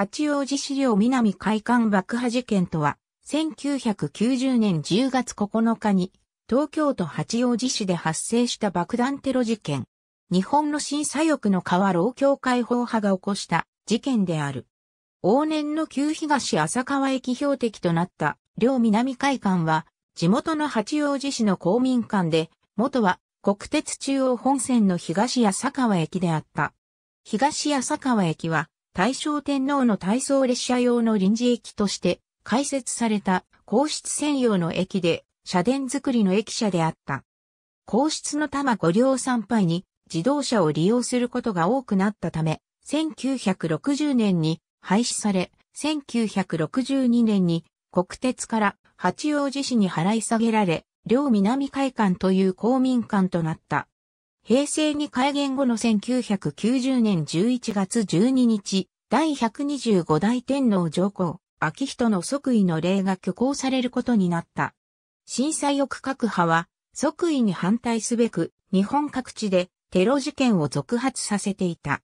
八王子市領南海岸爆破事件とは、1990年10月9日に、東京都八王子市で発生した爆弾テロ事件。日本の新左翼の川老教解放派が起こした事件である。往年の旧東浅川駅標的となった両南海岸は、地元の八王子市の公民館で、元は国鉄中央本線の東浅川駅であった。東浅川駅は大正天皇の体操列車用の臨時駅として開設された皇室専用の駅で、社殿作りの駅舎であった。皇室の多摩御陵参拝に自動車を利用することが多くなったため、1960年に廃止され、1962年に国鉄から八王子市に払い下げられ、両南会館という公民館となった。平成に改元後の1990年11月12日、第125代天皇上皇、秋人の即位の礼が挙行されることになった。震災を区画派は、即位に反対すべく、日本各地でテロ事件を続発させていた。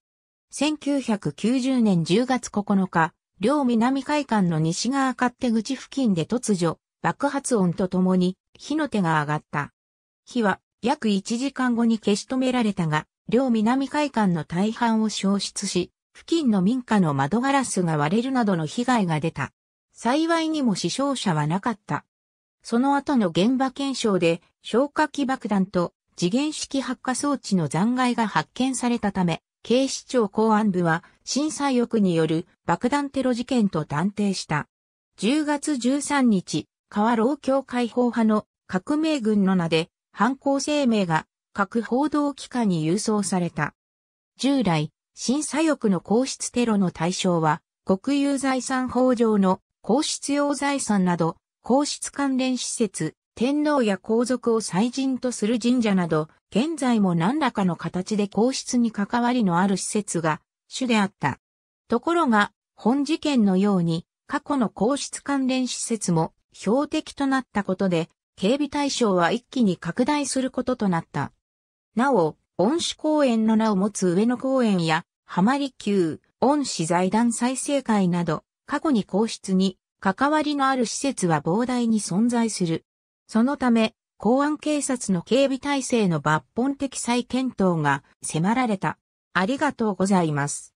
1990年10月9日、両南海岸の西側勝手口付近で突如、爆発音とともに火の手が上がった。火は約1時間後に消し止められたが、両南海岸の大半を焼失し、付近の民家の窓ガラスが割れるなどの被害が出た。幸いにも死傷者はなかった。その後の現場検証で消火器爆弾と次元式発火装置の残骸が発見されたため、警視庁公安部は震災翼による爆弾テロ事件と断定した。10月13日、川老教解放派の革命軍の名で犯行声明が各報道機関に郵送された。従来、審査欲の皇室テロの対象は、国有財産法上の皇室用財産など、皇室関連施設、天皇や皇族を祭神とする神社など、現在も何らかの形で皇室に関わりのある施設が主であった。ところが、本事件のように過去の皇室関連施設も標的となったことで、警備対象は一気に拡大することとなった。なお、恩賜公園の名を持つ上野公園や、浜離宮、恩賜財団再生会など、過去に皇室に関わりのある施設は膨大に存在する。そのため、公安警察の警備体制の抜本的再検討が迫られた。ありがとうございます。